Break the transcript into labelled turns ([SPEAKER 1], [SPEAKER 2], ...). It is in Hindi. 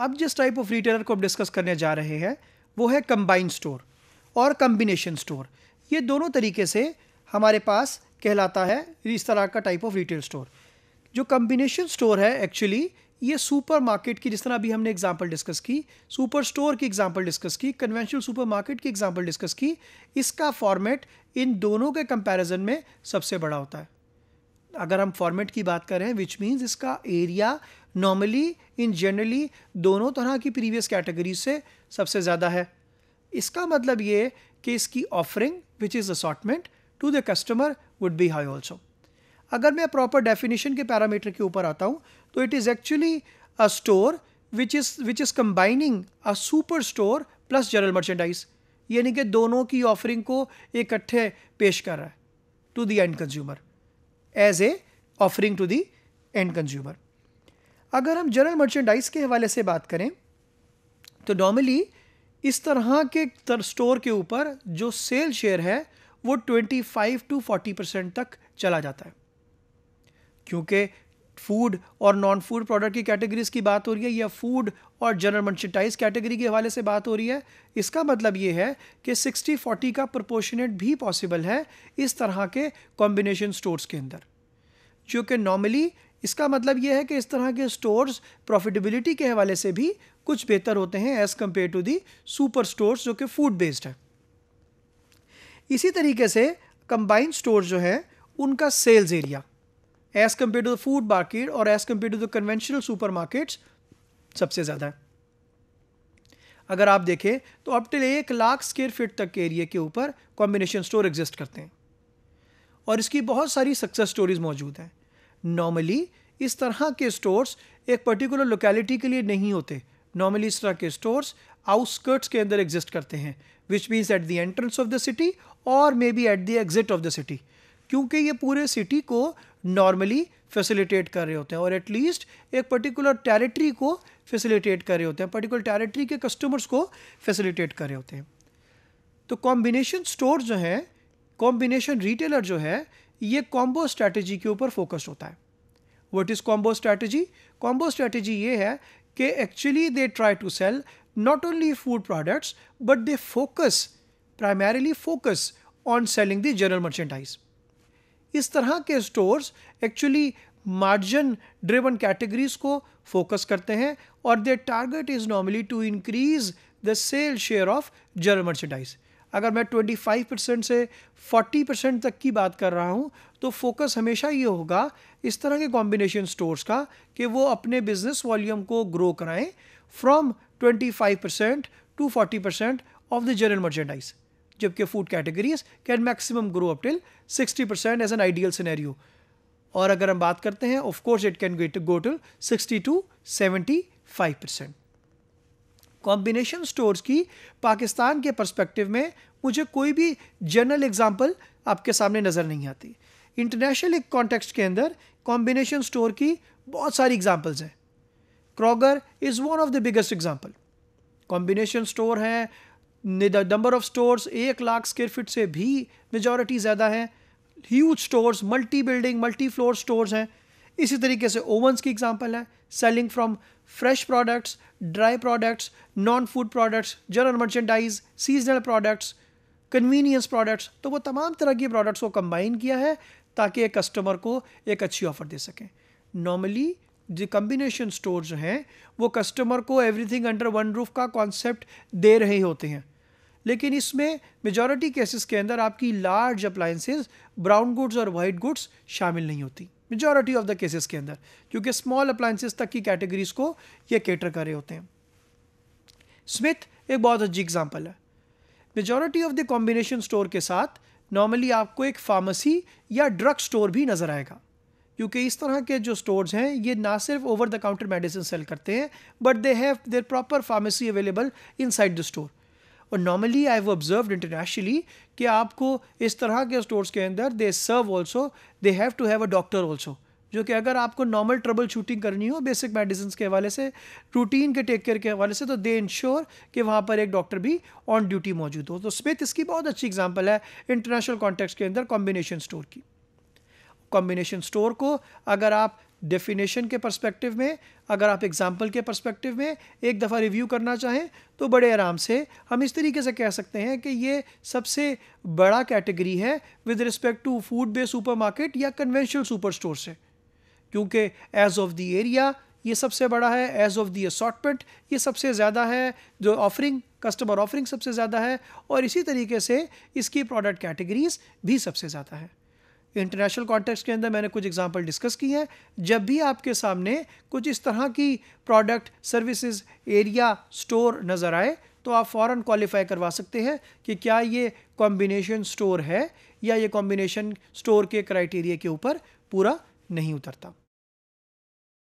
[SPEAKER 1] अब जिस टाइप ऑफ रिटेलर को हम डिस्कस करने जा रहे हैं वो है कम्बाइंड स्टोर और कम्बिनेशन स्टोर ये दोनों तरीके से हमारे पास कहलाता है इस तरह का टाइप ऑफ रिटेल स्टोर जो कम्बिनेशन स्टोर है एक्चुअली ये सुपर मार्केट की जिस तरह अभी हमने एग्जांपल डिस्कस की सुपर स्टोर की एग्जांपल डिस्कस की कन्वेंशनल सुपर मार्केट की एग्जांपल डिस्कस की इसका फॉर्मेट इन दोनों के कंपैरिजन में सबसे बड़ा होता है अगर हम फॉर्मेट की बात करें विच मीन्स इसका एरिया नॉर्मली इन जनरली दोनों तरह की प्रीवियस कैटेगरी से सबसे ज़्यादा है इसका मतलब ये कि इसकी offering which is assortment to the customer would be high also अगर मैं प्रॉपर डेफिनेशन के पैरामीटर के ऊपर आता हूँ तो it is actually a store which is which is combining a super store plus general merchandise यानी कि दोनों की ऑफरिंग को इकट्ठे पेश कर रहा है to the end consumer as a offering to the end consumer अगर हम जनरल मर्चेंडाइज के हवाले से बात करें तो नॉर्मली इस तरह के तर स्टोर के ऊपर जो सेल शेयर है वो 25 टू 40 परसेंट तक चला जाता है क्योंकि फूड और नॉन फूड प्रोडक्ट की कैटेगरीज की बात हो रही है या फूड और जनरल मर्चेंडाइज़ कैटेगरी के हवाले से बात हो रही है इसका मतलब ये है कि 60 40 का प्रोपोर्शनेट भी पॉसिबल है इस तरह के कॉम्बिनेशन स्टोर्स के अंदर जो कि नॉर्मली इसका मतलब यह है कि इस तरह के स्टोर्स प्रॉफिटेबिलिटी के हवाले से भी कुछ बेहतर होते हैं as compare to the super stores जो कि फूड बेस्ड है इसी तरीके से कंबाइंड स्टोर जो है उनका sales area as compare to the food market और as compare to the conventional supermarkets सबसे ज़्यादा है अगर आप देखें तो अप टिल एक लाख स्क्वेयर फीट तक के एरिए के ऊपर कॉम्बिनेशन स्टोर एग्जिस्ट करते हैं और इसकी बहुत सारी सक्सेस स्टोरीज मौजूद हैं नॉर्मली इस तरह के स्टोर्स एक पर्टिकुलर लोकेलिटी के लिए नहीं होते नॉर्मली इस तरह के स्टोर्स आउटस्कर्ट्स के अंदर एग्जिस्ट करते हैं which means at the entrance of the city और may be at the exit of the city क्योंकि ये पूरे सिटी को नॉर्मली फैसिलिटेट कर रहे होते हैं और एटलीस्ट एक पर्टिकुलर टेरिटरी को फैसिलिटेट कर रहे होते हैं पर्टिकुलर टेरिटरी के कस्टमर्स को फैसिलिटेट कर रहे होते हैं तो कॉम्बिनेशन स्टोर जो हैं कॉम्बिनेशन रिटेलर जो है ये कॉम्बो स्ट्रैटेजी के ऊपर फोकस्ड होता है what is combo strategy combo strategy ये है कि actually they try to sell not only food products but they focus primarily focus on selling the general merchandise इस तरह के stores actually margin driven categories को फोकस करते हैं और they target is normally to increase the sale share of general merchandise अगर मैं 25 परसेंट से 40 परसेंट तक की बात कर रहा हूँ तो फोकस हमेशा ये होगा इस तरह के कॉम्बिनेशन स्टोर्स का कि वो अपने बिजनेस वॉल्यूम को ग्रो कराएं from 25 percent to 40 percent of the general merchandise जबकि food categories can maximum grow up till 60 percent as an ideal scenario और अगर हम बात करते हैं of course it can go till sixty to seventy five percent combination stores की पाकिस्तान के परस्पेक्टिव में मुझे कोई भी जनरल एग्जाम्पल आपके सामने नज़र नहीं आती इंटरनेशनल एक कॉन्टेक्स्ट के अंदर कॉम्बिनेशन स्टोर की बहुत सारी एग्जाम्पल्स हैं Kroger is one of the biggest example combination store हैं नंबर ऑफ स्टोर्स एक लाख स्क्वेयर फिट से भी मेजॉरिटी ज़्यादा हैं huge stores multi building multi floor stores हैं इसी तरीके से ओवंस की एग्जाम्पल है selling from fresh products dry products non food products general merchandise seasonal products convenience products तो वो तमाम तरह के प्रोडक्ट्स को कंबाइन किया है ताकि एक कस्टमर को एक अच्छी ऑफ़र दे सकें नॉर्मली जो कम्बिनेशन स्टोर जो हैं वो कस्टमर को एवरीथिंग अंडर वन रूफ का कॉन्सेप्ट दे रहे होते हैं लेकिन इसमें मेजॉरिटी केसेस के अंदर आपकी लार्ज अप्लाइंसेज ब्राउन गुड्स और वाइट गुड्स शामिल नहीं होती मेजोरिटी ऑफ द केसेस के अंदर क्योंकि स्मॉल अप्लाइंसेस तक की कैटेगरीज को ये कैटर कर रहे होते हैं स्मिथ एक बहुत अच्छी एग्जाम्पल है majority of the combination store के साथ नॉर्मली आपको एक फार्मेसी या ड्रग स्टोर भी नज़र आएगा क्योंकि इस तरह के जो स्टोर्स हैं ये ना सिर्फ over the counter medicine sale करते हैं but they have their proper pharmacy available inside the store और normally I have observe internationally कि आपको इस तरह के स्टोर्स के अंदर they serve also they have to have a doctor also जो कि अगर आपको नॉर्मल ट्रबल शूटिंग करनी हो बेसिक मेडिसिन के हवाले से रूटीन के टेक केयर के हवाले से तो दे इंश्योर कि वहाँ पर एक डॉक्टर भी ऑन ड्यूटी मौजूद हो तो स्मिथ इसकी बहुत अच्छी एग्जाम्पल है इंटरनेशनल कॉन्टेक्ट के अंदर कॉम्बिनेशन स्टोर की कॉम्बिनेशन स्टोर को अगर आप डेफिनेशन के पर्सपेक्टिव में अगर आप एग्जाम्पल के पर्सपेक्टिव में एक दफ़ा रिव्यू करना चाहें तो बड़े आराम से हम इस तरीके से कह सकते हैं कि ये सबसे बड़ा कैटेगरी है with respect to food based supermarket या कन्वेंशनल सुपर स्टोर से क्योंकि एज ऑफ द एरिया ये सबसे बड़ा है एज ऑफ दी असॉटमेंट ये सबसे ज़्यादा है जो ऑफरिंग कस्टमर ऑफरिंग सबसे ज़्यादा है और इसी तरीके से इसकी प्रोडक्ट कैटेगरीज भी सबसे ज़्यादा है इंटरनेशनल कॉन्टेक्स्ट के अंदर मैंने कुछ एग्जांपल डिस्कस की हैं जब भी आपके सामने कुछ इस तरह की प्रोडक्ट सर्विसेज एरिया स्टोर नज़र आए तो आप फ़ौर क्वालिफाई करवा सकते हैं कि क्या ये कॉम्बिनेशन स्टोर है या ये कॉम्बिनेशन स्टोर के क्राइटेरिया के ऊपर पूरा नहीं उतरता